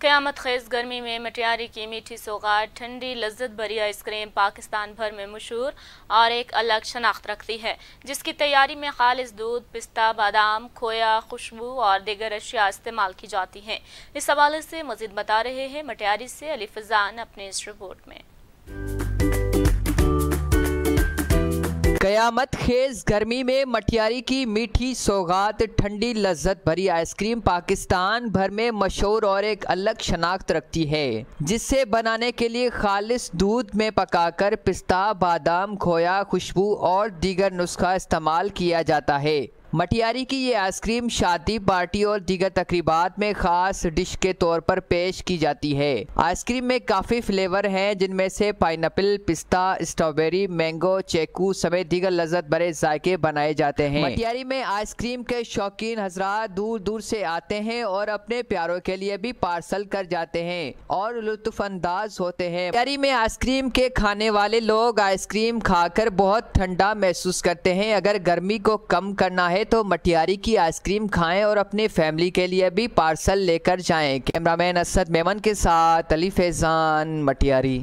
क़्यामत खेज गर्मी में मटियारी की मीठी सौगात ठंडी लज्जत भरी आइसक्रीम पाकिस्तान भर में मशहूर और एक अलग शनाख्त रखती है जिसकी तैयारी में खालिश दूध पिस्ता बादाम खोया खुशबू और दीगर अशिया इस्तेमाल की जाती हैं इस हवाले से मजीद बता रहे हैं मटियारी से अली फजान अपने इस रिपोर्ट में क़यामत खेज गर्मी में मटियारी की मीठी सौगात ठंडी लज्जत भरी आइसक्रीम पाकिस्तान भर में मशहूर और एक अलग शनाख्त रखती है जिससे बनाने के लिए खालिश दूध में पकाकर पिस्ता बादाम खोया खुशबू और दीगर नुस्खा इस्तेमाल किया जाता है मटियारी की ये आइसक्रीम शादी पार्टी और दीगर तकरीबात में खास डिश के तौर पर पेश की जाती है आइसक्रीम में काफ़ी फ्लेवर हैं जिनमें से एपल पिस्ता स्ट्रॉबेरी मैंगो चेकू समेत दीगर लजत भरे जायके बनाए जाते हैं मटियारी में आइसक्रीम के शौकीन हजरा दूर दूर से आते हैं और अपने प्यारों के लिए भी पार्सल कर जाते हैं और लुत्फानंदाज होते हैं मटियारी में आइसक्रीम के खाने वाले लोग आइसक्रीम खाकर बहुत ठंडा महसूस करते हैं अगर गर्मी को कम करना है रहे तो मटियारी की आइसक्रीम खाएं और अपने फैमिली के लिए भी पार्सल लेकर जाएं कैमरामैन असद मेमन के साथ अली फैजान मटियारी